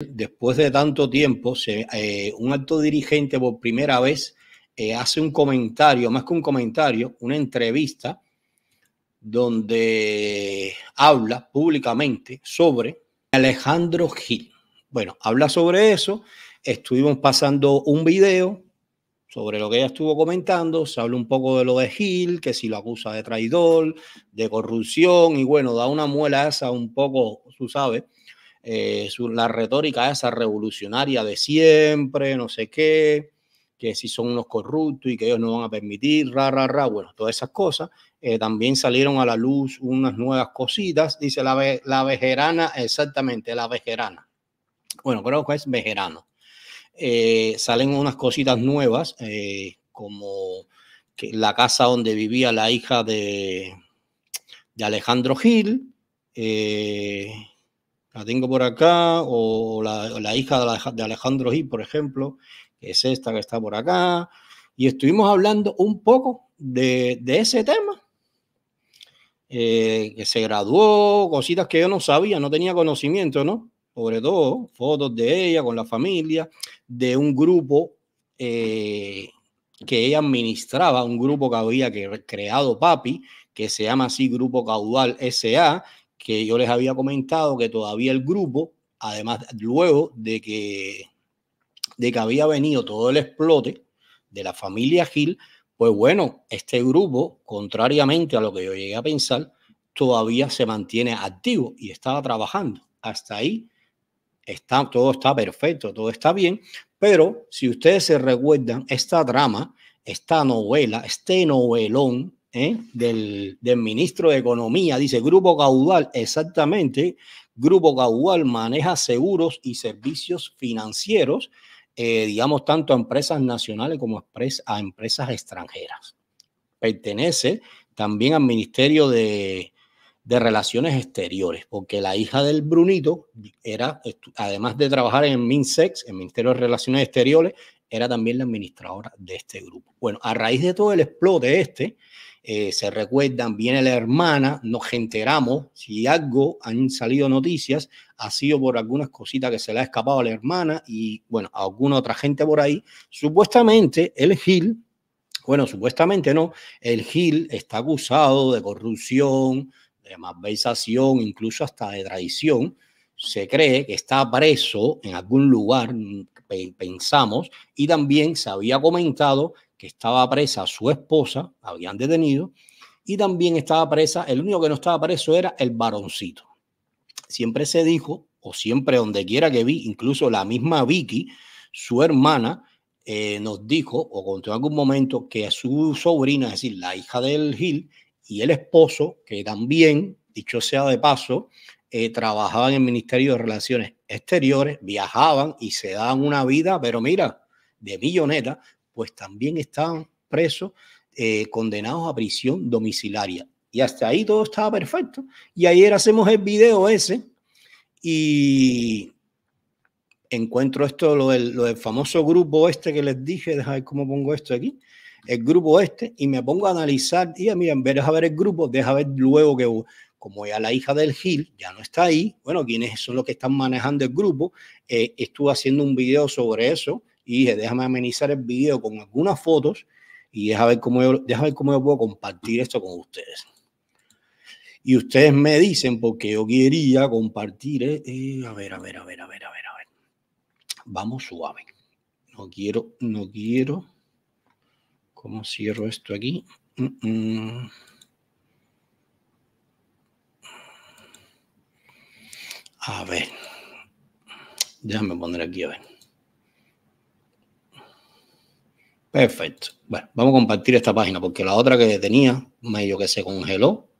Después de tanto tiempo, eh, un alto dirigente por primera vez eh, hace un comentario, más que un comentario, una entrevista donde habla públicamente sobre Alejandro Gil. Bueno, habla sobre eso. Estuvimos pasando un video sobre lo que ella estuvo comentando. Se habla un poco de lo de Gil, que si lo acusa de traidor, de corrupción, y bueno, da una muela esa un poco, tú sabes, eh, la retórica esa revolucionaria de siempre, no sé qué, que si son unos corruptos y que ellos no van a permitir, ra, ra, ra, bueno, todas esas cosas. Eh, también salieron a la luz unas nuevas cositas, dice la, vejerana, exactamente, la vejerana. Bueno, creo que es vejerano. Eh, salen unas cositas nuevas, como la casa donde vivía la hija de, de Alejandro Gil, la tengo por acá, o la, hija de, Alejandro y por ejemplo, que es esta que está por acá, y estuvimos hablando un poco de, ese tema, eh, que se graduó, cositas que yo no sabía, no tenía conocimiento, ¿no? Sobre todo, fotos de ella con la familia, de un grupo eh, que ella administraba, un grupo que había creado Papi, que se llama así Grupo Caudal SA, que yo les había comentado que todavía el grupo, además, luego de que, de que había venido todo el explote de la familia Gil, pues bueno, este grupo, contrariamente a lo que yo llegué a pensar, todavía se mantiene activo y estaba trabajando. Hasta ahí está, todo está perfecto, todo está bien, pero si ustedes se recuerdan, esta trama, esta novela, este novelón ¿eh? del, del, ministro de Economía. Dice, Grupo Caudal, exactamente, Grupo Caudal maneja seguros y servicios financieros, eh, digamos, tanto a empresas nacionales como a empresas extranjeras. Pertenece también al Ministerio de, de Relaciones Exteriores, porque la hija del Brunito era, además de trabajar en MinSex, el Ministerio de Relaciones Exteriores, era también la administradora de este grupo. Bueno, a raíz de todo el explote este, eh, se recuerdan, viene la hermana, nos enteramos, si algo han salido noticias, ha sido por algunas cositas que se le ha escapado a la hermana y, bueno, a alguna otra gente por ahí. Supuestamente el Gil, bueno, supuestamente no, el Gil está acusado de corrupción, de malversación, incluso hasta de traición se cree que está preso en algún lugar, mm, pensamos, y también se había comentado que estaba presa su esposa, habían detenido, y también estaba presa, el único que no estaba preso era el varoncito. Siempre se dijo, o siempre donde quiera que vi, incluso la misma Vicky, su hermana, eh, nos dijo o contó en algún momento que su sobrina, es decir, la hija del Gil y el esposo, que también, dicho sea de paso, eh, trabajaban en el Ministerio de Relaciones Exteriores, viajaban y se daban una vida, pero mira, de milloneta, pues también estaban presos, eh, condenados a prisión domiciliaria. Y hasta ahí todo estaba perfecto. Y ayer hacemos el video ese y encuentro esto, lo del, famoso grupo este que les dije, déjame ver cómo pongo esto aquí, el grupo este, y me pongo a analizar, y mira, en vez de ver el grupo, deja ver luego que como ya la hija del Gil ya no está ahí, bueno, quienes son los que están manejando el grupo, eh, estuve haciendo un video sobre eso y dije, déjame amenizar el video con algunas fotos y déjame ver cómo yo, déjame ver cómo puedo compartir esto con ustedes. Y ustedes me dicen, porque yo quería compartir, eh, eh, a ver, a ver, a ver, a ver, a ver, a ver. Vamos suave. No quiero, no quiero. ¿Cómo cierro esto aquí? Mm, mm. A ver. Déjame poner aquí, a ver. Perfecto. Bueno, vamos a compartir esta página porque la otra que tenía medio que se congeló.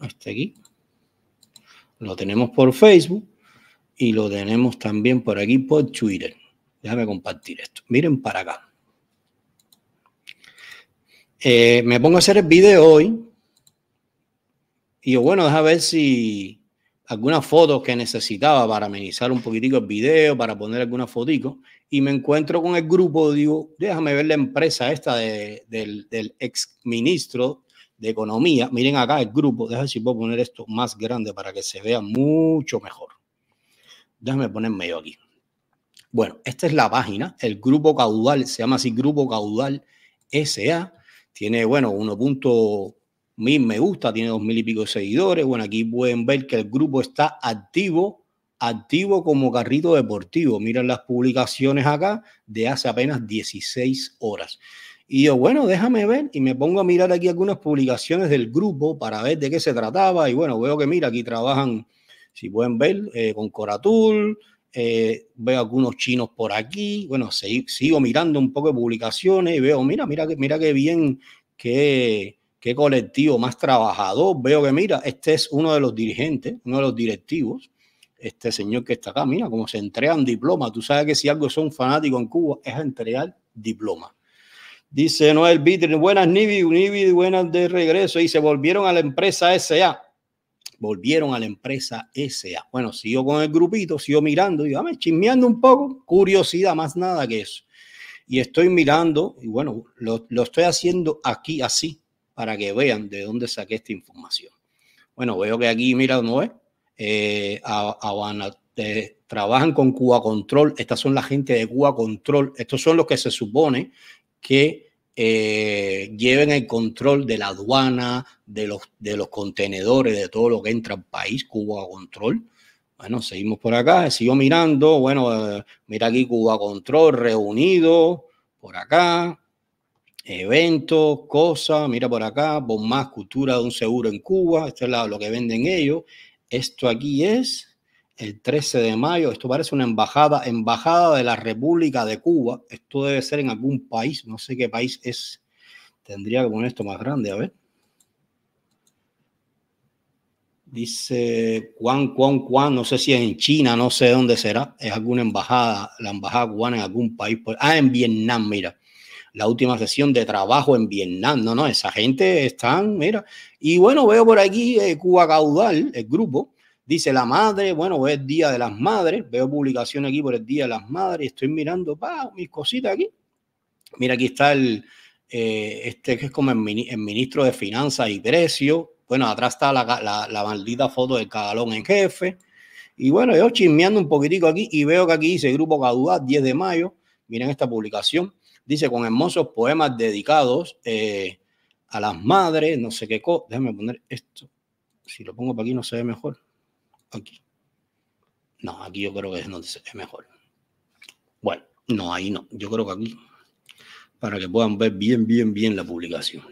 Este aquí. Lo tenemos por Facebook y lo tenemos también por aquí por Twitter. Déjame compartir esto. Miren para acá. Eh, me pongo a hacer el video hoy. Y bueno, déjame ver si, algunas fotos que necesitaba para amenizar un poquitico el video, para poner algunas fotos. y me encuentro con el grupo, digo, déjame ver la empresa esta del, ex ministro de Economía. Miren acá el grupo, déjame si puedo poner esto más grande para que se vea mucho mejor. Déjame ponerme yo aquí. Bueno, esta es la página, el grupo caudal, se llama así Grupo Caudal SA, tiene, bueno, 1 me gusta, tiene dos mil y pico seguidores. Bueno, aquí pueden ver que el grupo está activo, activo como carrito deportivo. Miren las publicaciones acá de hace apenas 16 horas. Y yo, bueno, déjame ver y me pongo a mirar aquí algunas publicaciones del grupo para ver de qué se trataba. Y bueno, veo que mira, aquí trabajan, si pueden ver, eh, con Coratul, eh, veo algunos chinos por aquí. Bueno, sigo mirando un poco de publicaciones y veo, mira, mira, mira qué bien que qué colectivo más trabajador. Veo que, mira, este es uno de los dirigentes, uno de los directivos, este señor que está acá, mira, cómo se entregan diplomas. Tú sabes que si algo son fanáticos en Cuba es entregar diplomas. Dice Noel Bitter, buenas Nibi, buenas de regreso. Y se volvieron a la empresa SA. Volvieron a la empresa SA. Bueno, sigo con el grupito, sigo mirando, y me chismeando un poco, curiosidad, más nada que eso. Y estoy mirando, y bueno, lo, lo estoy haciendo aquí así, para que vean de dónde saqué esta información. Bueno, veo que aquí, mira, no es, eh, eh, trabajan con Cuba Control, estas son la gente de Cuba Control, estos son los que se supone que eh, lleven el control de la aduana, de los, de los contenedores, de todo lo que entra al país, Cuba Control. Bueno, seguimos por acá, sigo mirando, bueno, mira aquí Cuba Control reunido por acá, eventos, cosas, mira por acá, por más cultura de un seguro en Cuba, esto es lo que venden ellos, esto aquí es el 13 de mayo, esto parece una embajada, embajada de la República de Cuba, esto debe ser en algún país, no sé qué país es, tendría que poner esto más grande, a ver. Dice Juan, Juan, Juan, no sé si es en China, no sé dónde será, es alguna embajada, la embajada cubana en algún país, ah, en Vietnam, mira, la última sesión de trabajo en Vietnam. No, no, esa gente están, mira. Y bueno, veo por aquí eh, Cuba Caudal, el grupo. Dice la madre, bueno, es Día de las Madres. Veo publicación aquí por el Día de las Madres. Estoy mirando pa, mis cositas aquí. Mira, aquí está el, eh, este que es como el, ministro de Finanzas y Precios. Bueno, atrás está la, la, la maldita foto del cagalón en jefe. Y bueno, yo chismeando un poquitico aquí y veo que aquí dice Grupo Caudal, 10 de mayo. Miren esta publicación. Dice, con hermosos poemas dedicados eh, a las madres, no sé qué Déjame poner esto. Si lo pongo para aquí no se ve mejor. Aquí. No, aquí yo creo que es donde se mejor. Bueno, no, ahí no. Yo creo que aquí. Para que puedan ver bien, bien, bien la publicación.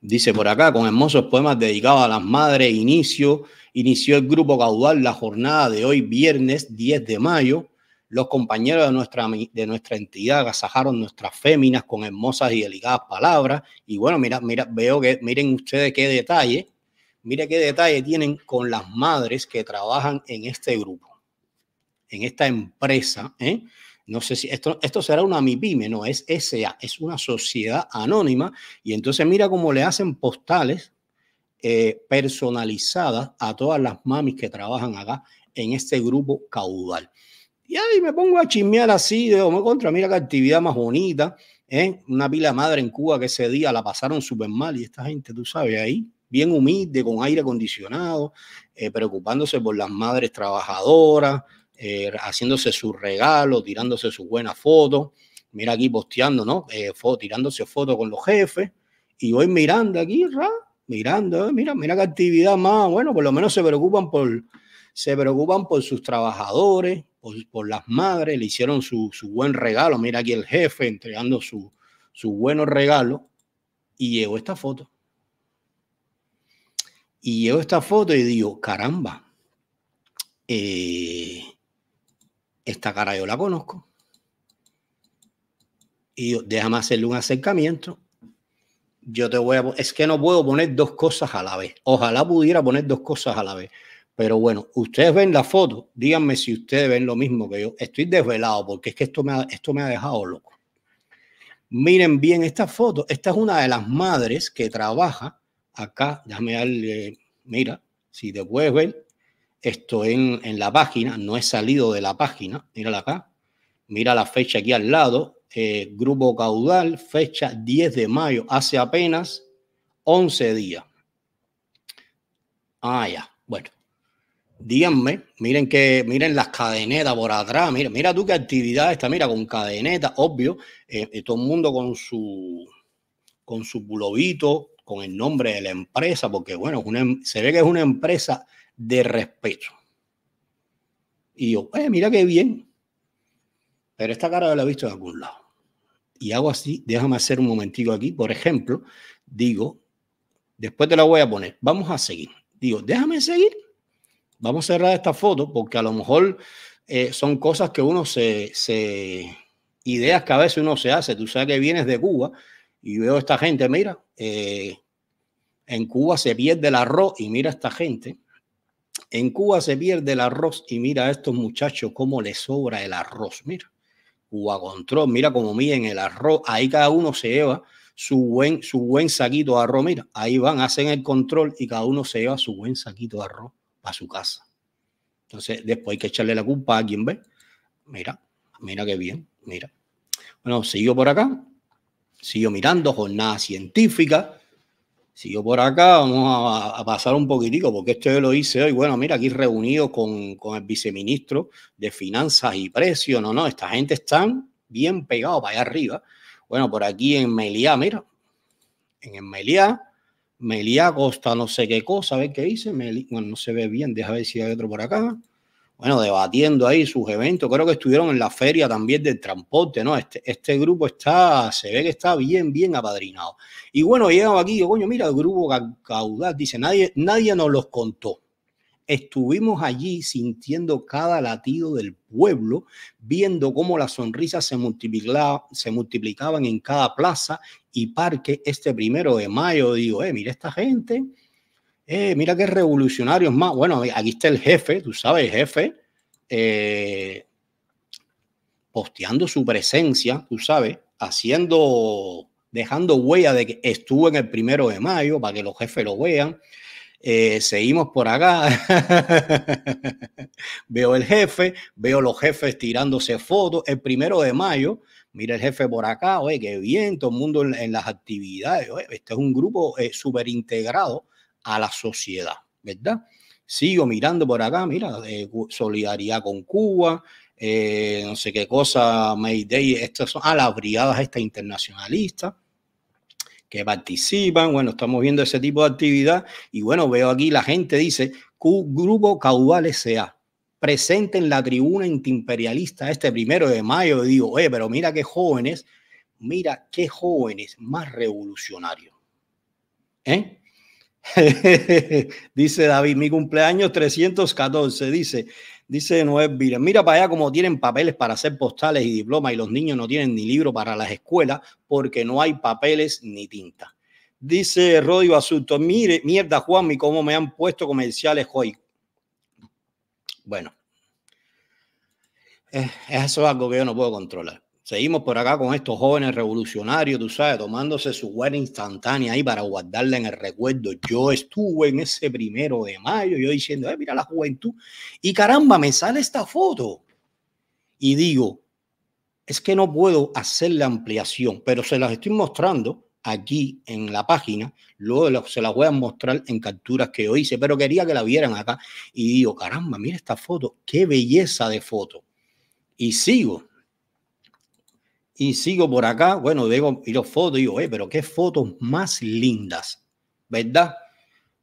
Dice por acá, con hermosos poemas dedicados a las madres, inicio, inició el grupo caudal la jornada de hoy, viernes 10 de mayo, los compañeros de nuestra, de nuestra entidad agasajaron nuestras féminas con hermosas y delicadas palabras. Y bueno, mira, mira, veo que, miren ustedes qué detalle, Mira qué detalle tienen con las madres que trabajan en este grupo, en esta empresa. ¿eh? no sé si esto, esto será una MIPIME, no, es SA, es una sociedad anónima. Y entonces mira cómo le hacen postales eh, personalizadas a todas las mamis que trabajan acá en este grupo caudal. Y ahí me pongo a chismear así, de me contra, mira qué actividad más bonita, ¿eh? una pila madre en Cuba que ese día la pasaron súper mal y esta gente, tú sabes, ahí, bien humilde, con aire acondicionado, eh, preocupándose por las madres trabajadoras, eh, haciéndose sus regalos, tirándose sus buenas fotos, mira aquí posteando, ¿no? Eh, Foto, tirándose fotos con los jefes, y voy mirando aquí, mirando, mira, mira qué actividad más, bueno, por lo menos se preocupan por, se preocupan por sus trabajadores, por, las madres, le hicieron su, buen regalo. Mira aquí el jefe entregando su, su regalo. regalo Y llegó esta foto. Y llegó esta foto y digo, caramba, eh, esta cara yo la conozco. Y déjame hacerle un acercamiento. Yo te voy a... Es que no puedo poner dos cosas a la vez. Ojalá pudiera poner dos cosas a la vez pero bueno, ustedes ven la foto, díganme si ustedes ven lo mismo que yo. Estoy desvelado porque es que esto me ha, esto me ha dejado loco. Miren bien esta foto. Esta es una de las madres que trabaja acá. Déjame darle, mira, si te puedes ver, esto en, la página, no he salido de la página, mírala acá. Mira la fecha aquí al lado, eh, Grupo Caudal, fecha 10 de mayo, hace apenas 11 días. Ah, ya, bueno díganme, miren que, miren las cadenetas por atrás, mira, mira tú qué actividad está, mira, con cadenetas, obvio, eh, eh, todo el mundo con su con su con el nombre de la empresa, porque bueno, em, se ve que es una empresa de respeto. Y yo, eh, mira qué bien. Pero esta cara la he visto de algún lado. Y hago así, déjame hacer un momentico aquí, por ejemplo, digo, después te la voy a poner, vamos a seguir. Digo, déjame seguir vamos a cerrar esta foto porque a lo mejor eh, son cosas que uno se, ideas que a veces uno se hace. Tú sabes que vienes de Cuba y veo a esta gente, mira, eh, en Cuba se pierde el arroz y mira a esta gente. En Cuba se pierde el arroz y mira a estos muchachos cómo les sobra el arroz. Mira, Cuba Control, mira cómo miden el arroz. Ahí cada uno se lleva su buen, su buen saquito de arroz. Mira, ahí van, hacen el control y cada uno se lleva su buen saquito de arroz a su casa. Entonces, después hay que echarle la culpa a quien ve. Mira, mira qué bien, mira. Bueno, sigo por acá, sigo mirando jornada científica. Sigo por acá, vamos a, pasar un poquitico, porque esto yo lo hice hoy. Bueno, mira, aquí reunido con, el viceministro de Finanzas y Precios. No, no, esta gente están bien pegados para allá arriba. Bueno, por aquí en Meliá, mira, en el Meliá, Meliá Costa, no sé qué cosa, a ver qué dice. bueno, no se ve bien, deja ver si hay otro por acá. Bueno, debatiendo ahí sus eventos. Creo que estuvieron en la feria también del transporte, ¿no? Este, este grupo está, se ve que está bien, bien apadrinado. Y bueno, llegamos aquí, coño, mira, el grupo Caudal dice, nadie, nadie nos los contó. Estuvimos allí sintiendo cada latido del pueblo, viendo cómo las sonrisas se, multiplicaban en cada plaza y parque este primero de mayo. Digo, eh, mira esta gente, eh, mira qué revolucionarios más. Bueno, aquí está el jefe, tú sabes, el jefe, eh, posteando su presencia, tú sabes, haciendo, dejando huella de que estuvo en el primero de mayo para que los jefes lo vean. Eh, seguimos por acá. veo el jefe, veo los jefes tirándose fotos. El primero de mayo, mira el jefe por acá, oye, qué bien, todo el mundo en, las actividades. este es un grupo eh, súper integrado a la sociedad, ¿verdad? Sigo mirando por acá, mira, eh, solidaridad con Cuba, no sé qué cosa, Day estas son, ah, las brigadas esta internacionalistas, que participan, bueno, estamos viendo ese tipo de actividad y bueno, veo aquí la gente dice, Grupo Caudal S.A., presente en la tribuna antiimperialista este primero de mayo, digo, pero mira qué jóvenes, mira qué jóvenes más revolucionarios. ¿Eh? dice David, mi cumpleaños 314, dice, Dice Noé vira mira para allá como tienen papeles para hacer postales y diplomas y los niños no tienen ni libro para las escuelas porque no hay papeles ni tinta. Dice Rodi Asunto, mire, mierda Juanmi, cómo me han puesto comerciales hoy. Bueno, eh, eso es algo que yo no puedo controlar. Seguimos por acá con estos jóvenes revolucionarios, tú sabes, tomándose su guarda instantánea ahí para guardarla en el recuerdo. Yo estuve en ese primero de mayo, yo diciendo, eh, mira la juventud. Y caramba, me sale esta foto. Y digo, es que no puedo hacer la ampliación, pero se las estoy mostrando aquí en la página, luego se las voy a mostrar en capturas que yo hice, pero quería que la vieran acá y digo, caramba, mira esta foto, qué belleza de foto. Y sigo y sigo por acá. Bueno, digo, y los fotos, digo, eh, pero qué fotos más lindas, ¿verdad?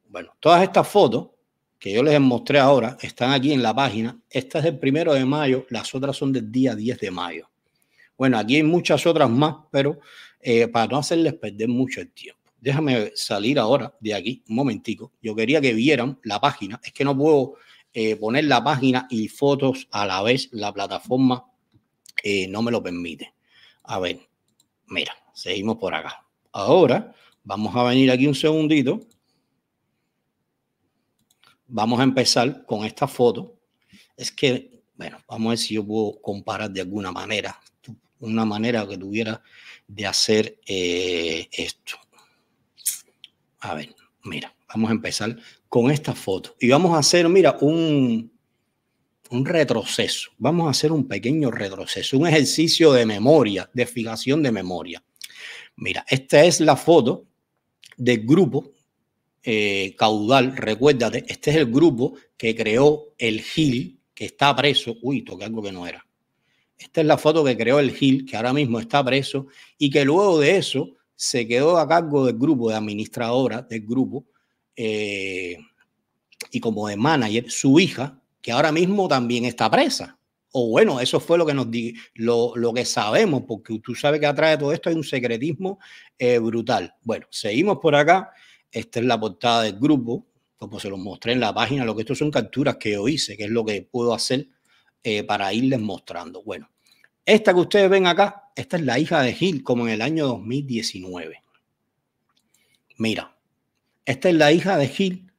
Bueno, todas estas fotos que yo les mostré ahora están aquí en la página. Esta es del primero de mayo, las otras son del día 10 de mayo. Bueno, aquí hay muchas otras más, pero eh, para no hacerles perder mucho el tiempo. Déjame salir ahora de aquí un momentico. Yo quería que vieran la página. Es que no puedo eh, poner la página y fotos a la vez. La plataforma eh, no me lo permite. A ver, mira, seguimos por acá. Ahora vamos a venir aquí un segundito. Vamos a empezar con esta foto. Es que, bueno, vamos a ver si yo puedo comparar de alguna manera, una manera que tuviera de hacer eh, esto. A ver, mira, vamos a empezar con esta foto. Y vamos a hacer, mira, un, un retroceso. Vamos a hacer un pequeño retroceso, un ejercicio de memoria, de fijación de memoria. Mira, esta es la foto del grupo eh, caudal. Recuérdate, este es el grupo que creó el GIL, que está preso. Uy, toqué algo que no era. Esta es la foto que creó el GIL, que ahora mismo está preso y que luego de eso se quedó a cargo del grupo, de administradora del grupo eh, y como de manager, su hija, que ahora mismo también está presa. O bueno, eso fue lo que nos di, lo, que sabemos, porque tú sabes que atrás de todo esto hay un secretismo eh, brutal. Bueno, seguimos por acá. Esta es la portada del grupo, como se los mostré en la página, lo que esto son capturas que yo hice, que es lo que puedo hacer eh, para irles mostrando. Bueno, esta que ustedes ven acá, esta es la hija de Gil, como en el año 2019. Mira, esta es la hija de Gil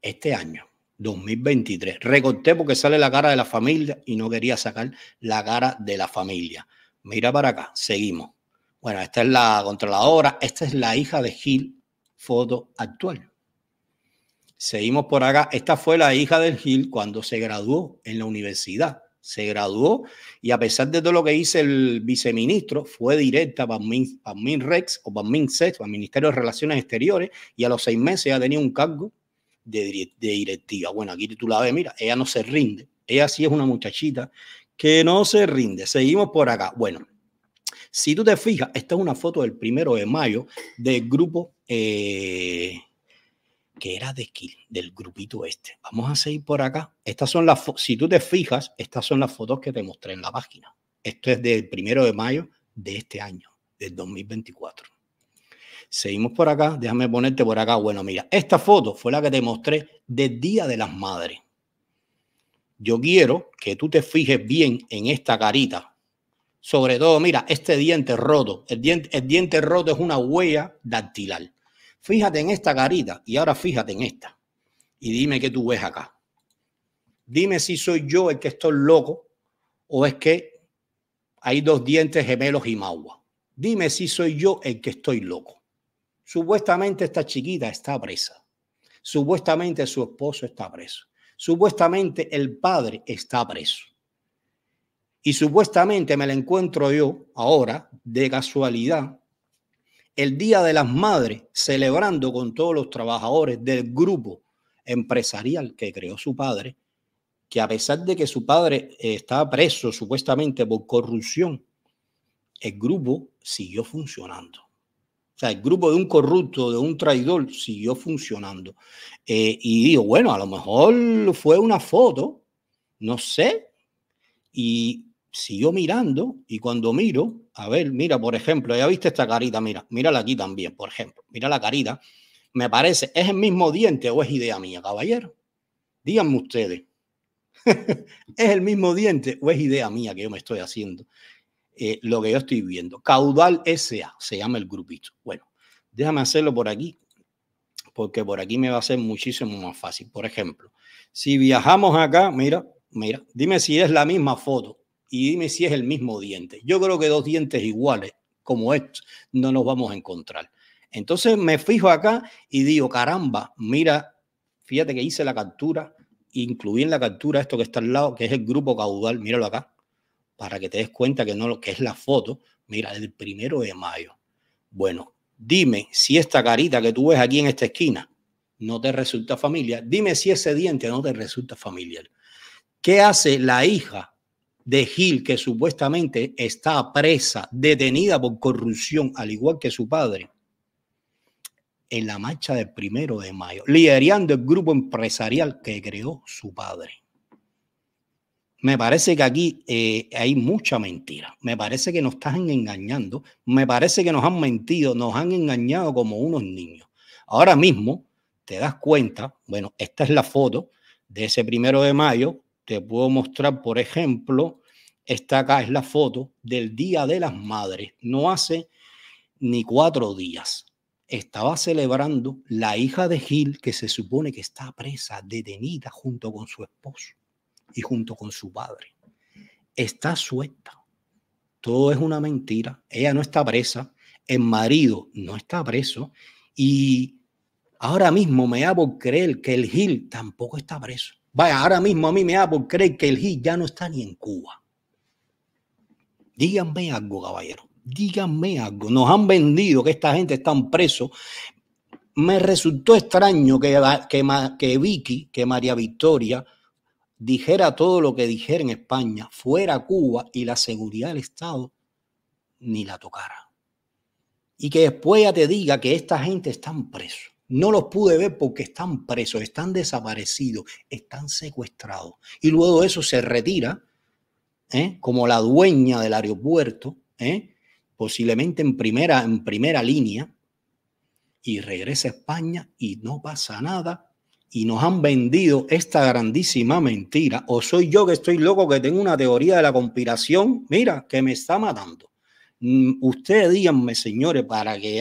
este año. 2023. Recorté porque sale la cara de la familia y no quería sacar la cara de la familia. Mira para acá, seguimos. Bueno, esta es la controladora, esta es la hija de Gil, foto actual. Seguimos por acá, esta fue la hija del Gil cuando se graduó en la universidad. Se graduó y a pesar de todo lo que hizo el viceministro, fue directa para Rex o para MinSex, para Ministerio de Relaciones Exteriores, y a los seis meses ya tenía un cargo de, de directiva. Bueno, aquí tú la ves, mira, ella no se rinde. Ella sí es una muchachita que no se rinde. Seguimos por acá. Bueno, si tú te fijas, esta es una foto del primero de mayo del grupo eh, que era de Kill, del grupito este. Vamos a seguir por acá. Estas son las si tú te fijas, estas son las fotos que te mostré en la página. Esto es del primero de mayo de este año, del 2024. Seguimos por acá, déjame ponerte por acá. Bueno, mira, esta foto fue la que te mostré del Día de las Madres. Yo quiero que tú te fijes bien en esta carita. Sobre todo, mira, este diente roto. El diente, el diente roto es una huella dactilar. Fíjate en esta carita y ahora fíjate en esta. Y dime qué tú ves acá. Dime si soy yo el que estoy loco o es que hay dos dientes gemelos y magua. Dime si soy yo el que estoy loco. Supuestamente esta chiquita está presa. Supuestamente su esposo está preso. Supuestamente el padre está preso. Y supuestamente me la encuentro yo ahora, de casualidad, el Día de las Madres, celebrando con todos los trabajadores del grupo empresarial que creó su padre, que a pesar de que su padre eh, estaba preso supuestamente por corrupción, el grupo siguió funcionando sea, el grupo de un corrupto, de un traidor, siguió funcionando. Eh, y digo, bueno, a lo mejor fue una foto, no sé. Y siguió mirando y cuando miro, a ver, mira, por ejemplo, ya viste esta carita, mira, mírala aquí también, por ejemplo, mira la carita, me parece, ¿es el mismo diente o es idea mía, caballero? Díganme ustedes, ¿es el mismo diente o es idea mía que yo me estoy haciendo? Eh, lo que yo estoy viendo. Caudal SA se llama el grupito. Bueno, déjame hacerlo por aquí, porque por aquí me va a ser muchísimo más fácil. Por ejemplo, si viajamos acá, mira, mira, dime si es la misma foto y dime si es el mismo diente. Yo creo que dos dientes iguales como estos no nos vamos a encontrar. Entonces me fijo acá y digo, caramba, mira, fíjate que hice la captura, incluí en la captura esto que está al lado, que es el grupo caudal, míralo acá, para que te des cuenta que no lo que es la foto, mira, del primero de mayo. Bueno, dime si esta carita que tú ves aquí en esta esquina no te resulta familiar. Dime si ese diente no te resulta familiar. ¿Qué hace la hija de Gil que supuestamente está presa, detenida por corrupción, al igual que su padre? en la marcha del primero de mayo, liderando el grupo empresarial que creó su padre. Me parece que aquí eh, hay mucha mentira. Me parece que nos están engañando. Me parece que nos han mentido, nos han engañado como unos niños. Ahora mismo te das cuenta, bueno, esta es la foto de ese primero de mayo. Te puedo mostrar, por ejemplo, esta acá es la foto del Día de las Madres. No hace ni cuatro días estaba celebrando la hija de Gil que se supone que está presa, detenida junto con su esposo y junto con su padre. Está suelta. Todo es una mentira. Ella no está presa. El marido no está preso. Y ahora mismo me da por creer que el Gil tampoco está preso. Vaya, ahora mismo a mí me da por creer que el Gil ya no está ni en Cuba. Díganme algo, caballero. Díganme algo. Nos han vendido que esta gente está preso. Me resultó extraño que, que Vicky, que María Victoria, dijera todo lo que dijera en España, fuera Cuba y la seguridad del Estado ni la tocara. Y que después ya te diga que esta gente están preso. No los pude ver porque están presos, están desaparecidos, están secuestrados. Y luego eso se retira ¿eh? como la dueña del aeropuerto, ¿eh? posiblemente en primera, en primera línea, y regresa a España y no pasa nada y nos han vendido esta grandísima mentira. O soy yo que estoy loco, que tengo una teoría de la conspiración, mira, que me está matando. Mm, ustedes díganme, señores, para que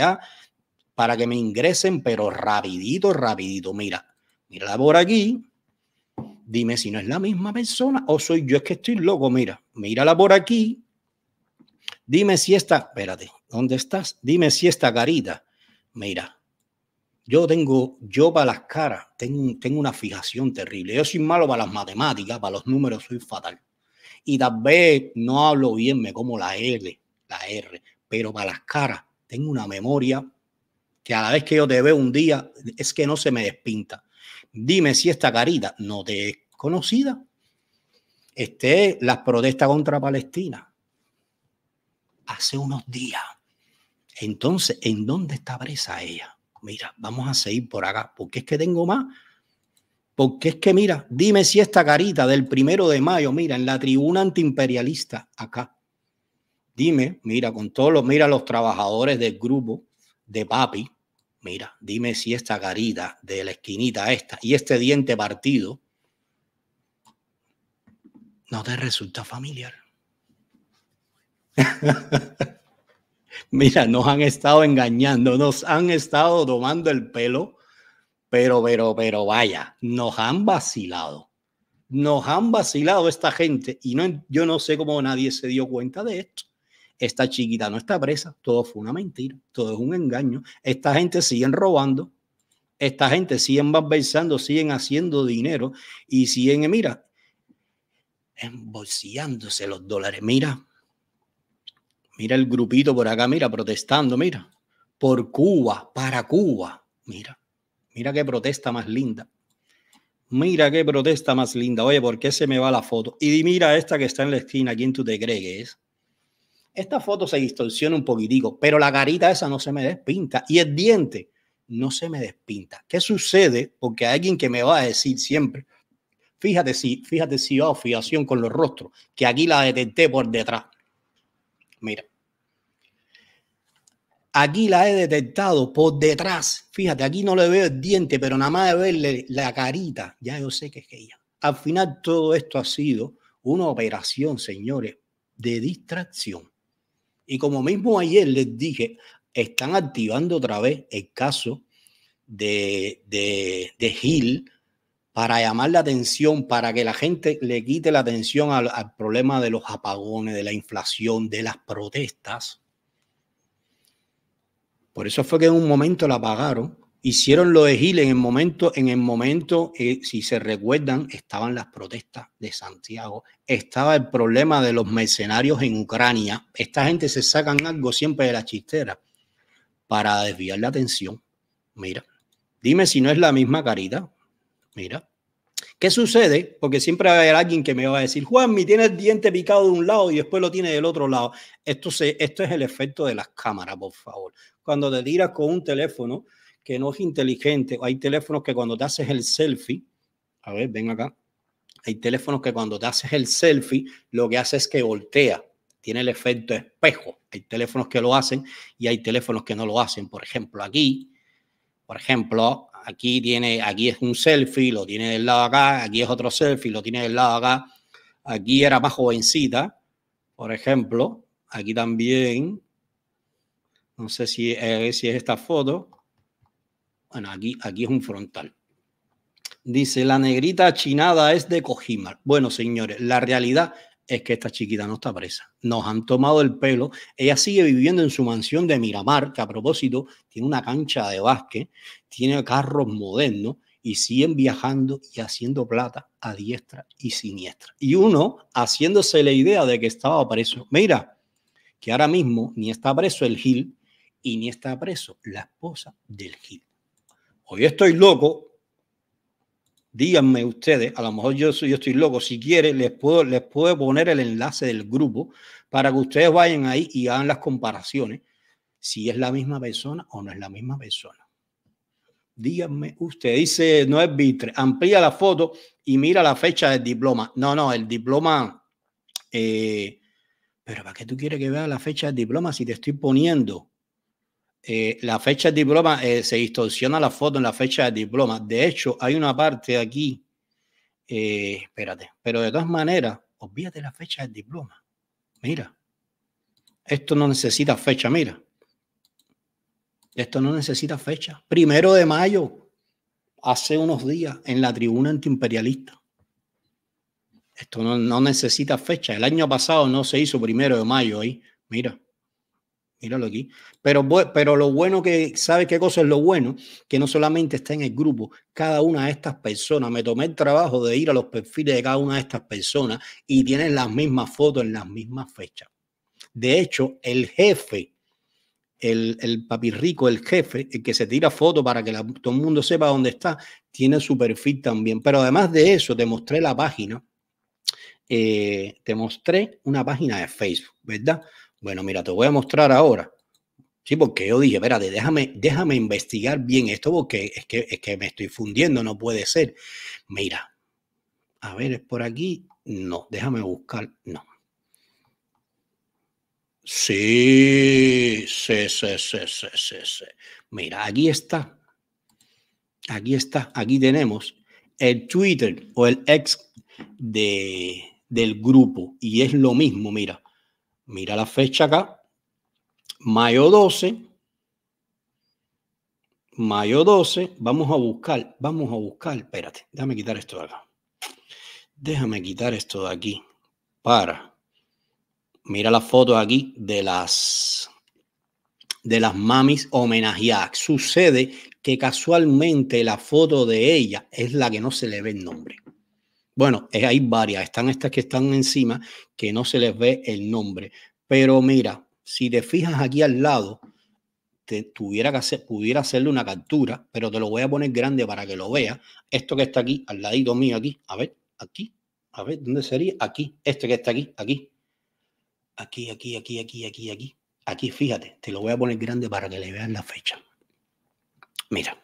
para que me ingresen, pero rapidito, rapidito. Mira, mira por aquí. Dime si no es la misma persona o soy yo es que estoy loco. Mira, mírala por aquí. Dime si está. espérate, ¿dónde estás? Dime si esta carita. Mira, yo tengo, yo para las caras, tengo, una fijación terrible. Yo soy malo para las matemáticas, para los números soy fatal. Y tal vez no hablo bien, me como la L, la R, pero para las caras tengo una memoria que a la vez que yo te veo un día es que no se me despinta. Dime si esta carita no te es conocida. Este, las protestas contra Palestina. Hace unos días. Entonces, ¿en dónde está presa ella? mira, vamos a seguir por acá, porque es que tengo más. Porque es que, mira, dime si esta carita del primero de mayo, mira, en la tribuna antiimperialista, acá. Dime, mira, con todos los, mira, los trabajadores del grupo de papi, mira, dime si esta carita de la esquinita esta y este diente partido no te resulta familiar. Mira, nos han estado engañando, nos han estado tomando el pelo, pero, pero, pero vaya, nos han vacilado. Nos han vacilado esta gente y no, yo no sé cómo nadie se dio cuenta de esto. Esta chiquita no está presa, todo fue una mentira, todo es un engaño. Esta gente siguen robando, esta gente siguen malversando, siguen haciendo dinero y siguen, mira, embolsillándose los dólares. Mira, Mira el grupito por acá, mira, protestando, mira. Por Cuba, para Cuba. Mira, mira qué protesta más linda. Mira qué protesta más linda. Oye, ¿por qué se me va la foto? Y mira esta que está en la esquina, ¿quién tú te crees que Esta foto se distorsiona un poquitico, pero la carita esa no se me despinta y el diente no se me despinta. ¿Qué sucede? Porque hay alguien que me va a decir siempre, fíjate si, fíjate si yo fijación con los rostros, que aquí la detecté por detrás. Mira, Aquí la he detectado por detrás. Fíjate, aquí no le veo el diente, pero nada más de verle la carita, ya yo sé que es ella. Al final todo esto ha sido una operación, señores, de distracción. Y como mismo ayer les dije, están activando otra vez el caso de, de, Hill para llamar la atención, para que la gente le quite la atención al problema de los apagones, de la inflación, de las protestas por eso fue que en un momento la pagaron. Hicieron lo de Gil en el momento, en el momento, eh, si se recuerdan, estaban las protestas de Santiago, estaba el problema de los mercenarios en Ucrania. Esta gente se sacan algo siempre de la chistera para desviar la atención. Mira, dime si no es la misma carita. Mira, ¿Qué sucede? Porque siempre va a haber alguien que me va a decir, Juan, mi tiene el diente picado de un lado y después lo tiene del otro lado. Esto, esto es el efecto de las cámaras, por favor cuando te tiras con un teléfono que no es inteligente, hay teléfonos que cuando te haces el selfie, a ver, ven acá, hay teléfonos que cuando te haces el selfie, lo que hace es que voltea, tiene el efecto espejo. Hay teléfonos que lo hacen y hay teléfonos que no lo hacen. Por ejemplo, aquí, por ejemplo, aquí tiene, aquí es un selfie, lo tiene del lado acá, aquí es otro selfie, lo tiene del lado acá. Aquí era más jovencita, por ejemplo, aquí también, no sé si, si es esta foto. Bueno, aquí, aquí es un frontal. Dice, la negrita chinada es de Cojimar. Bueno, señores, la realidad es que esta chiquita no está presa. Nos han tomado el pelo. Ella sigue viviendo en su mansión de Miramar, que a propósito tiene una cancha de básquet, tiene carros modernos y siguen viajando y haciendo plata a diestra y siniestra. Y uno haciéndose la idea de que estaba preso. Mira, que ahora mismo ni está preso el Gil, y ni está preso, la esposa del Gil. Hoy estoy loco. Díganme ustedes, a lo mejor yo, yo estoy loco. Si quieren, les puedo, les puedo poner el enlace del grupo para que ustedes vayan ahí y hagan las comparaciones. Si es la misma persona o no es la misma persona. Díganme usted, dice, no es Vitre, amplía la foto y mira la fecha del diploma. No, no, el diploma. Eh, pero ¿para qué tú quieres que vea la fecha del diploma si te estoy poniendo eh, la fecha de diploma, eh, se distorsiona la foto en la fecha de diploma. De hecho, hay una parte aquí, eh, espérate, pero de todas maneras, olvídate la fecha del diploma. Mira, esto no necesita fecha, mira. Esto no necesita fecha. Primero de mayo, hace unos días, en la tribuna antiimperialista. Esto no, no necesita fecha. El año pasado no se hizo primero de mayo ahí. Mira. Míralo aquí. Pero, pero lo bueno que, ¿sabes qué cosa es lo bueno? Que no solamente está en el grupo, cada una de estas personas, me tomé el trabajo de ir a los perfiles de cada una de estas personas y tienen las mismas fotos en las mismas fechas. De hecho, el jefe, el, el rico, el jefe, el que se tira foto para que todo el mundo sepa dónde está, tiene su perfil también. Pero además de eso, te mostré la página. Eh, te mostré una página de Facebook, ¿verdad? Bueno, mira, te voy a mostrar ahora. Sí, porque yo dije, espérate, déjame, déjame investigar bien esto porque es que, me estoy fundiendo, no puede ser. Mira, a ver, es por aquí. No, déjame buscar. No. Sí, sí, sí, sí, sí, sí, sí. Mira, aquí está. Aquí está. Aquí tenemos el Twitter o el ex de, del grupo. Y es lo mismo, mira. Mira la fecha acá. Mayo 12. Mayo 12. Vamos a buscar, vamos a buscar. Espérate, déjame quitar esto de acá. Déjame quitar esto de aquí. Para. Mira la foto aquí de las de las mamis homenajeadas. Sucede que casualmente la foto de ella es la que no se le ve el nombre. Bueno, eh, hay varias. Están estas que están encima, que no se les ve el nombre. Pero mira, si te fijas aquí al lado, te tuviera que hacer, pudiera hacerle una captura, pero te lo voy a poner grande para que lo veas. Esto que está aquí, al ladito mío, aquí, a ver, aquí, a ver, ¿dónde sería? Aquí, este que está aquí, aquí, aquí, aquí, aquí, aquí, aquí, aquí. Aquí, fíjate, te lo voy a poner grande para que le veas la fecha. Mira,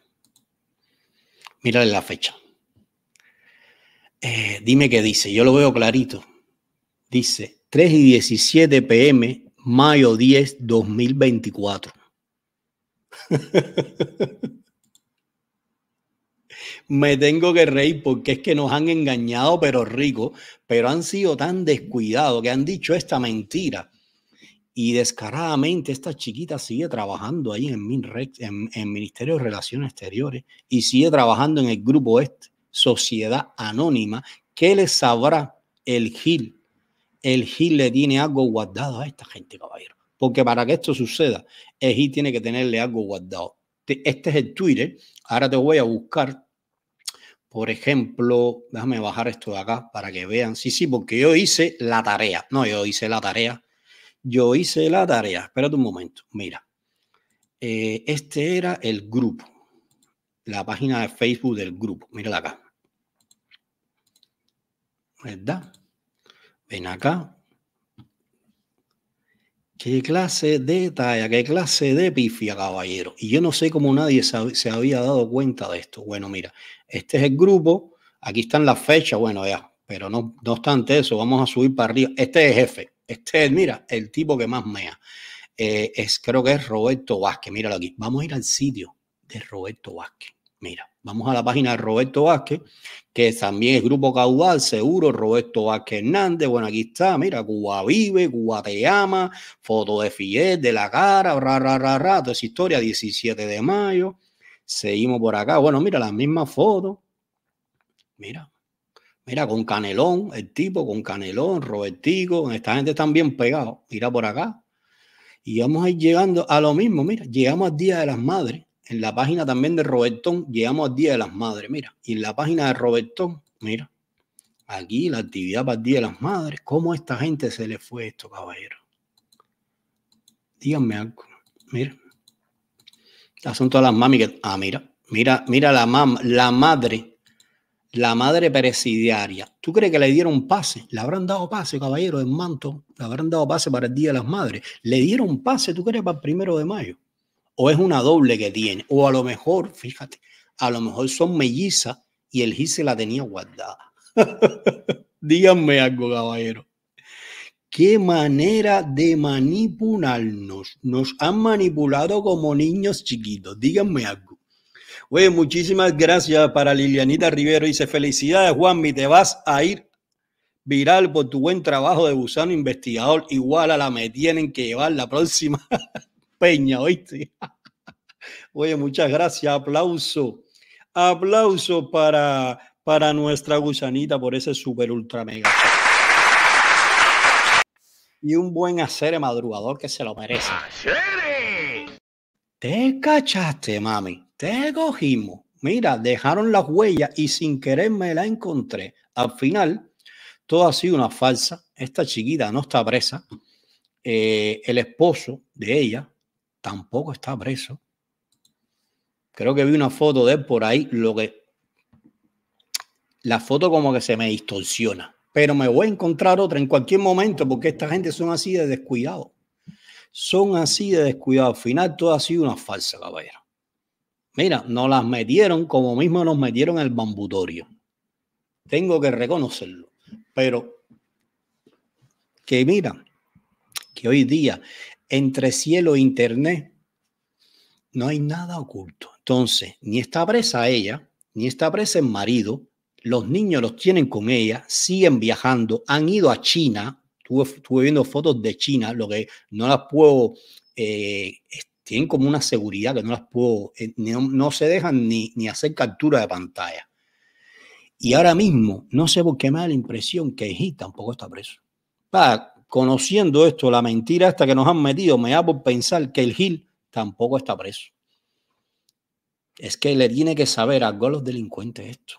mírale la fecha. Eh, dime qué dice, yo lo veo clarito. Dice 3 y 17 pm, mayo 10, 2024. Me tengo que reír porque es que nos han engañado, pero rico, pero han sido tan descuidados que han dicho esta mentira. Y descaradamente esta chiquita sigue trabajando ahí en, Minrex, Ministerio de Relaciones Exteriores y sigue trabajando en el grupo este sociedad anónima, ¿qué le sabrá el Gil? El Gil le tiene algo guardado a esta gente, caballero. Porque para que esto suceda, el Gil tiene que tenerle algo guardado. Este es el Twitter. Ahora te voy a buscar, por ejemplo, déjame bajar esto de acá para que vean. Sí, sí, porque yo hice la tarea. No, yo hice la tarea. Yo hice la tarea. Espérate un momento. Mira. Eh, este era el grupo. La página de Facebook del grupo. Mírala acá. ¿verdad? Pues ven acá. ¿Qué clase de talla, qué clase de pifia, caballero? Y yo no sé cómo nadie se había dado cuenta de esto. Bueno, mira, este es el grupo, aquí están las fechas, bueno, ya, pero no, obstante eso, vamos a subir para arriba. Este es jefe, este es, mira, el tipo que más mea. Eh, es, creo que es Roberto Vázquez, míralo aquí. Vamos a ir al sitio de Roberto Vázquez, mira. Vamos a la página de Roberto Vázquez, que también es Grupo Caudal, seguro, Roberto Vázquez Hernández. Bueno, aquí está, mira, Cuba vive, Cuba te ama, foto de Fidel, de la cara, ra, ra, toda esa historia, 17 de mayo. Seguimos por acá. Bueno, mira, las mismas fotos. Mira, mira, con Canelón, el tipo con Canelón, Robertico, esta gente está bien pegados. Mira por acá. Y vamos a ir llegando a lo mismo, mira, llegamos al Día de las Madres en la página también de Robertón llegamos al Día de las Madres, mira, y en la página de Robertón, mira, aquí la actividad para el Día de las Madres, ¿cómo a esta gente se le fue esto, caballero? Díganme algo, mira. son todas las mami que... Ah, mira, mira, mira la la madre, la madre presidiaria. ¿Tú crees que le dieron pase? ¿Le habrán dado pase, caballero, en manto? ¿Le habrán dado pase para el Día de las Madres? ¿Le dieron pase, tú crees, para el primero de mayo? o es una doble que tiene, o a lo mejor, fíjate, a lo mejor son mellizas y el gis se la tenía guardada. Díganme algo, caballero. Qué manera de manipularnos. Nos han manipulado como niños chiquitos. Díganme algo. Oye, muchísimas gracias para Lilianita Rivero. Dice, felicidades, Juanmi, te vas a ir viral por tu buen trabajo de gusano investigador. Igual a la me tienen que llevar la próxima. Oye, muchas gracias, aplauso. Aplauso para, para nuestra gusanita por ese super ultra mega. Y un buen hacer madrugador que se lo merece. Te cachaste, mami. Te cogimos. Mira, dejaron las huellas y sin querer me la encontré. Al final, todo ha sido una falsa. Esta chiquita no está presa. Eh, el esposo de ella tampoco está preso. Creo que vi una foto de él por ahí, lo que... La foto como que se me distorsiona, pero me voy a encontrar otra en cualquier momento porque esta gente son así de descuidado, Son así de descuidado. Al final todo ha sido una falsa, caballero. Mira, nos las metieron como mismo nos metieron el bambutorio. Tengo que reconocerlo. Pero que mira, que hoy día entre cielo e internet, no hay nada oculto. Entonces, ni está presa ella, ni está presa el marido, los niños los tienen con ella, siguen viajando, han ido a China, estuve, viendo fotos de China, lo que no las puedo, eh, tienen como una seguridad que no las puedo, eh, no, se dejan ni, hacer captura de pantalla. Y ahora mismo, no sé por qué me da la impresión que Egipto tampoco está preso. Para, Conociendo esto, la mentira esta que nos han metido, me da por pensar que el Gil tampoco está preso. Es que le tiene que saber algo a los delincuentes esto.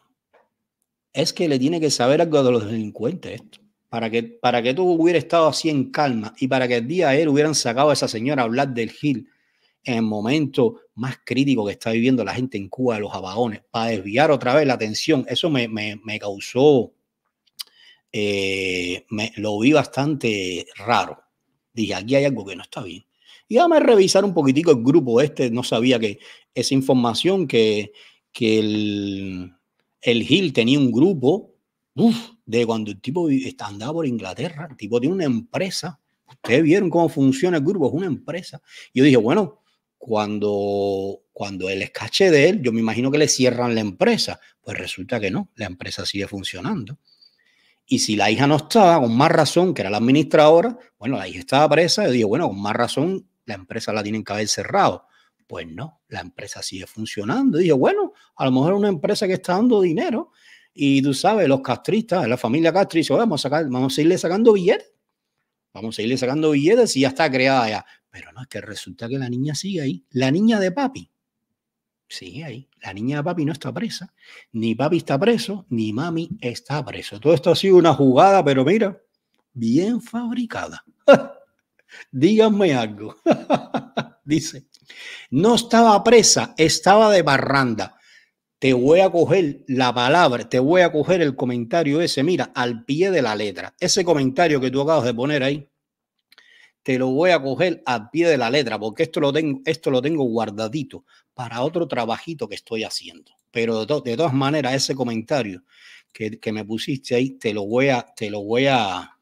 Es que le tiene que saber algo a los delincuentes esto. Para que, para que tú hubieras estado así en calma y para que el día de él hubieran sacado a esa señora a hablar del Gil en el momento más crítico que está viviendo la gente en Cuba de los abagones, para desviar otra vez la atención. Eso me, me, me causó eh, lo vi bastante raro. Dije, aquí hay algo que no está bien. Y además revisar un poquitico el grupo este, no sabía que esa información que, que el, el Gil tenía un grupo, de cuando el tipo andaba por Inglaterra, el tipo tiene una empresa, ustedes vieron cómo funciona el grupo, es una empresa. yo dije, bueno, cuando, cuando él escache de él, yo me imagino que le cierran la empresa. Pues resulta que no, la empresa sigue funcionando. Y si la hija no estaba, con más razón, que era la administradora, bueno, la hija estaba presa, yo dije, bueno, con más razón, la empresa la tienen que haber cerrado. Pues no, la empresa sigue funcionando. dije, bueno, a lo mejor es una empresa que está dando dinero y tú sabes, los castristas, la familia dice vamos a, sacar, vamos a irle sacando billetes. Vamos a irle sacando billetes y ya está creada ya. Pero no, es que resulta que la niña sigue ahí, la niña de papi. Sí, ahí. La niña de papi no está presa. Ni papi está preso, ni mami está preso. Todo esto ha sido una jugada, pero mira, bien fabricada. Díganme algo. Dice, no estaba presa, estaba de barranda. Te voy a coger la palabra, te voy a coger el comentario ese, mira, al pie de la letra. Ese comentario que tú acabas de poner ahí, te lo voy a coger al pie de la letra, porque esto lo tengo, esto lo tengo guardadito para otro trabajito que estoy haciendo. Pero de, todas maneras, ese comentario que, me pusiste ahí, te lo voy a, te lo voy a,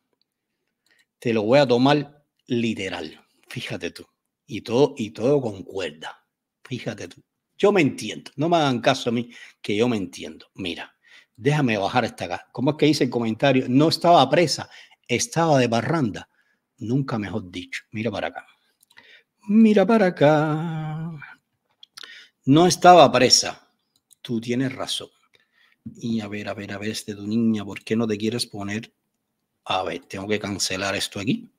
te lo voy a tomar literal. Fíjate tú. Y todo, y todo concuerda. Fíjate tú. Yo me entiendo. No me hagan caso a mí, que yo me entiendo. Mira, déjame bajar esta acá. ¿Cómo es que dice el comentario? No estaba presa, estaba de barranda nunca mejor dicho. Mira para acá. Mira para acá. No estaba presa. Tú tienes razón. Y a ver, a ver, a ver, este tu niña, ¿por qué no te quieres poner? A ver, tengo que cancelar esto aquí.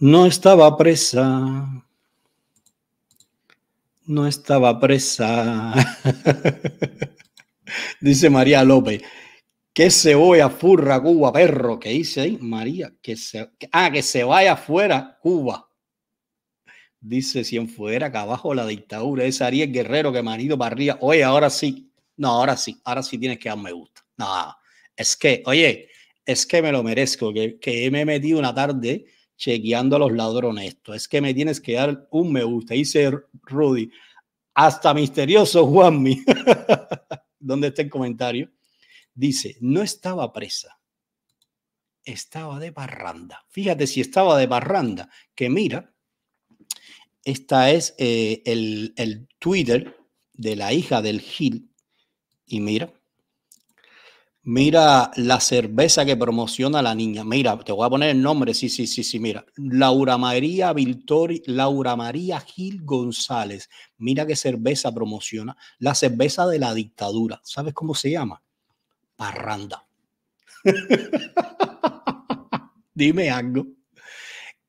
No estaba presa. No estaba presa. Dice María López. Que voy a furra Cuba, perro? que dice ahí? María, que se, ah, que se vaya fuera Cuba. Dice si en fuera, acá abajo la dictadura. Ese Ariel Guerrero que marido para Oye, ahora sí. No, ahora sí. Ahora sí tienes que dar me gusta. No, es que, oye, es que me lo merezco. Que, que me he metido una tarde chequeando a los ladrones esto. Es que me tienes que dar un me gusta. Dice Rudy. Hasta misterioso, Juanmi. ¿Dónde está el comentario? dice, no estaba presa, estaba de barranda. Fíjate si estaba de barranda, que mira, esta es eh, el, el Twitter de la hija del Gil, y mira, Mira la cerveza que promociona la niña. Mira, te voy a poner el nombre. Sí, sí, sí, sí. Mira, Laura María Viltori, Laura María Gil González. Mira qué cerveza promociona. La cerveza de la dictadura. ¿Sabes cómo se llama? parranda. Dime algo.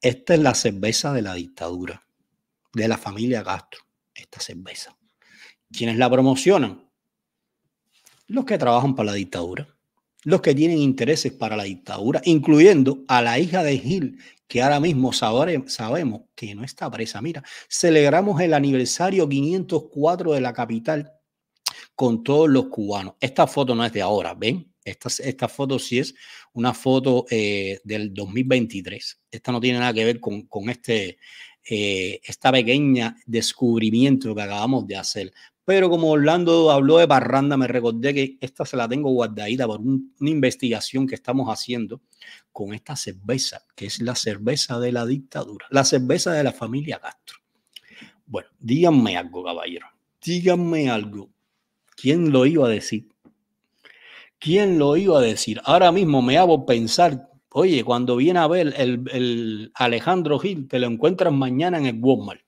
Esta es la cerveza de la dictadura, de la familia Castro, esta cerveza. ¿Quiénes la promocionan? Los que trabajan para la dictadura, los que tienen intereses para la dictadura, incluyendo a la hija de Gil, que ahora mismo sabemos que no está presa. Mira, celebramos el aniversario 504 de la capital con todos los cubanos. Esta foto no es de ahora, ¿ven? Esta, esta foto sí es una foto eh, del 2023. Esta no tiene nada que ver con, este eh, esta pequeña descubrimiento que acabamos de hacer. Pero como Orlando habló de barranda, me recordé que esta se la tengo guardadita por una investigación que estamos haciendo con esta cerveza, que es la cerveza de la dictadura, la cerveza de la familia Castro. Bueno, díganme algo, caballero. Díganme algo. ¿Quién lo iba a decir? ¿Quién lo iba a decir? Ahora mismo me hago pensar, oye, cuando viene a ver el, Alejandro Gil, te lo encuentras mañana en el Walmart.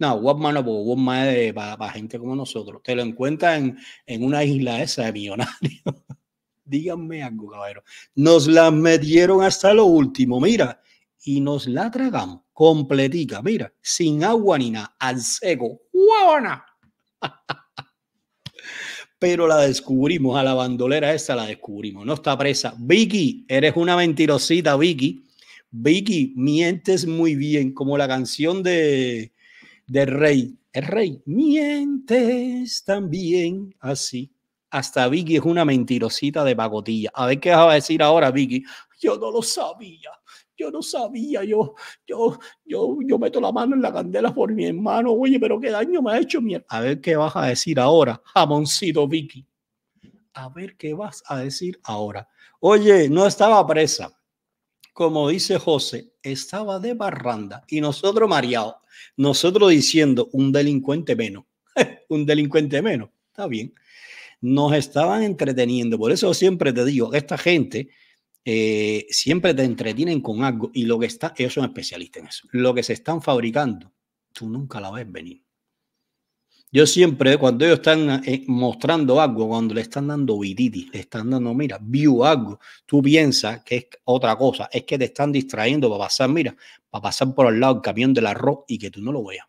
No, Walmart no, porque Walmart es para, gente como nosotros. Te lo encuentras en, una isla esa de millonarios. Díganme algo, caballero. Nos la metieron hasta lo último, mira, y nos la tragamos completica, mira, sin agua ni nada, al seco. ja! Pero la descubrimos, a la bandolera esta la descubrimos. No está presa. Vicky, eres una mentirosita, Vicky. Vicky, mientes muy bien, como la canción de, Rey. El Rey, mientes también así. Hasta Vicky es una mentirosita de pacotilla. A ver qué vas a decir ahora, Vicky. Yo no lo sabía yo no sabía, yo, yo, yo, yo meto la mano en la candela por mi hermano, oye, pero qué daño me ha hecho mi A ver qué vas a decir ahora, jamoncito Vicky. A ver qué vas a decir ahora. Oye, no estaba presa. Como dice José, estaba de barranda y nosotros mareados, nosotros diciendo un delincuente menos, un delincuente menos, está bien. Nos estaban entreteniendo, por eso siempre te digo, esta gente, eh, siempre te entretienen con algo y lo que está, ellos son especialistas en eso, lo que se están fabricando, tú nunca la ves venir. Yo siempre, cuando ellos están eh, mostrando algo, cuando le están dando viditi, le están dando, mira, view algo, tú piensas que es otra cosa, es que te están distrayendo para pasar, mira, para pasar por al lado el camión del arroz y que tú no lo veas.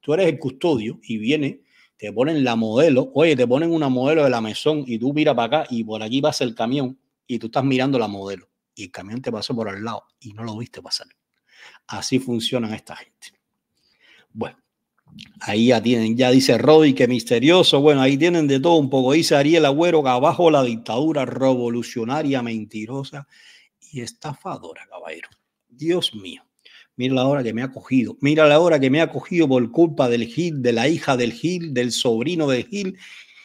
Tú eres el custodio y viene te ponen la modelo, oye, te ponen una modelo de la mesón y tú miras para acá y por aquí pasa el camión y tú estás mirando la modelo y el camión te pasó por al lado y no lo viste pasar. Así funcionan esta gente. Bueno, ahí ya tienen, ya dice Roddy que misterioso. Bueno, ahí tienen de todo un poco. Dice Ariel Agüero que abajo la dictadura revolucionaria, mentirosa y estafadora, caballero. Dios mío. Mira la hora que me ha cogido. Mira la hora que me ha cogido por culpa del Gil, de la hija del Gil, del sobrino del Gil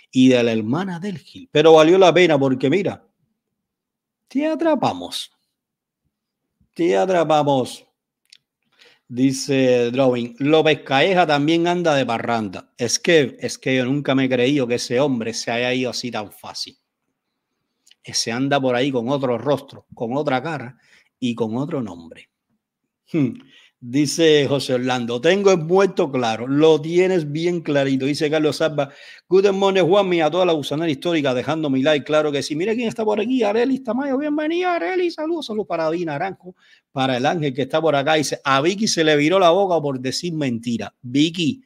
y de la hermana del Gil. Pero valió la pena porque mira, te atrapamos. Te atrapamos. Dice Drawing, López Calleja también anda de parranda. Es que, es que yo nunca me he creído que ese hombre se haya ido así tan fácil. Ese anda por ahí con otro rostro, con otra cara y con otro nombre. Hmm. Dice José Orlando, tengo el muerto claro, lo tienes bien clarito. Dice Carlos Alba, good morning Juanmi, a toda la gusanera histórica, dejando mi like, claro que sí. mire quién está por aquí, Areli Tamayo, bienvenida Areli, saludos, saludos para Dina Aranjo, para el ángel que está por acá. Dice, a Vicky se le viró la boca por decir mentira. Vicky,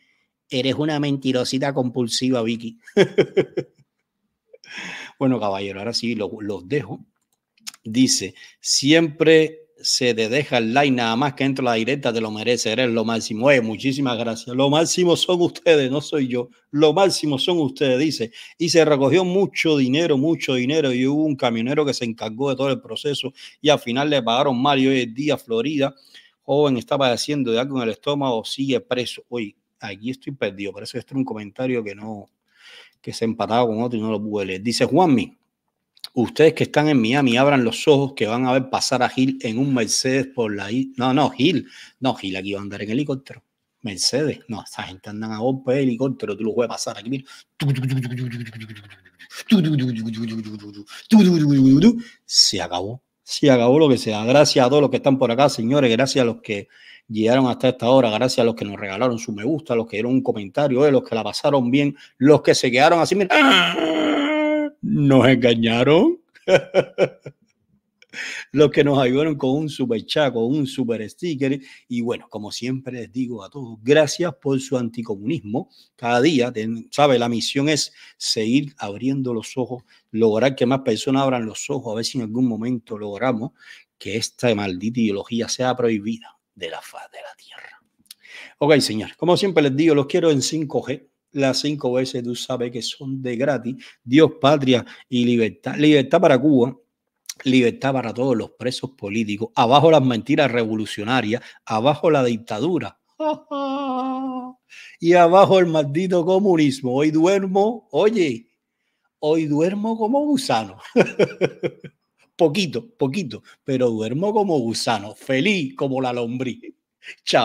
eres una mentirosita compulsiva, Vicky. bueno, caballero, ahora sí, los dejo. Dice, siempre se te deja el like, nada más que entra la directa, te lo merece eres lo máximo. Eh, muchísimas gracias. Lo máximo son ustedes, no soy yo. Lo máximo son ustedes, dice. Y se recogió mucho dinero, mucho dinero. Y hubo un camionero que se encargó de todo el proceso y al final le pagaron mal. Y hoy día, Florida, joven, está padeciendo de algo en el estómago, sigue preso. hoy aquí estoy perdido. Parece que este es un comentario que no, que se empataba con otro y no lo pude leer. Dice Juanmi. Ustedes que están en Miami, abran los ojos que van a ver pasar a Gil en un Mercedes por la No, no, Gil. No, Gil aquí va a andar en helicóptero. Mercedes. No, esa gente anda a golpe helicóptero. Tú lo puedes pasar aquí, Se acabó. Se acabó lo que sea. Gracias a todos los que están por acá, señores. Gracias a los que llegaron hasta esta hora. Gracias a los que nos regalaron su me gusta, A los que dieron un comentario, A eh, los que la pasaron bien, los que se quedaron así. Mira nos engañaron. Los que nos ayudaron con un super chaco, un super sticker. Y bueno, como siempre les digo a todos, gracias por su anticomunismo. Cada día, sabe, la misión es seguir abriendo los ojos, lograr que más personas abran los ojos, a ver si en algún momento logramos que esta maldita ideología sea prohibida de la faz de la tierra. Ok, señor, como siempre les digo, los quiero en 5G las cinco veces, tú sabes que son de gratis. Dios, patria y libertad. Libertad para Cuba, libertad para todos los presos políticos. Abajo las mentiras revolucionarias, abajo la dictadura. y abajo el maldito comunismo. Hoy duermo, oye, hoy duermo como gusano. poquito, poquito, pero duermo como gusano, feliz como la lombriz. Chao.